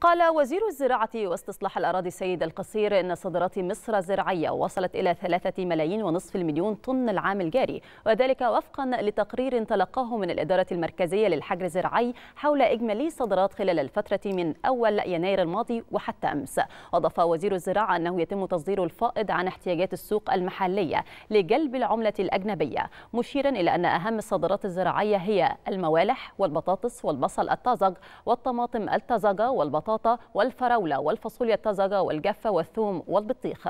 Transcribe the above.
قال وزير الزراعة واستصلاح الأراضي السيد القصير أن صادرات مصر الزراعية وصلت إلى ثلاثة ملايين ونصف المليون طن العام الجاري وذلك وفقا لتقرير تلقاه من الإدارة المركزية للحجر الزراعي حول إجمالي صادرات خلال الفترة من أول يناير الماضي وحتى أمس أضاف وزير الزراعة أنه يتم تصدير الفائض عن احتياجات السوق المحلية لجلب العملة الأجنبية مشيرا إلى أن أهم الصادرات الزراعية هي الموالح والبطاطس والبصل الطازج والطماطم الطازجة والبطاطس البطاطا والفراولة والفاصوليا الطازجة والجافة والثوم والبطيخ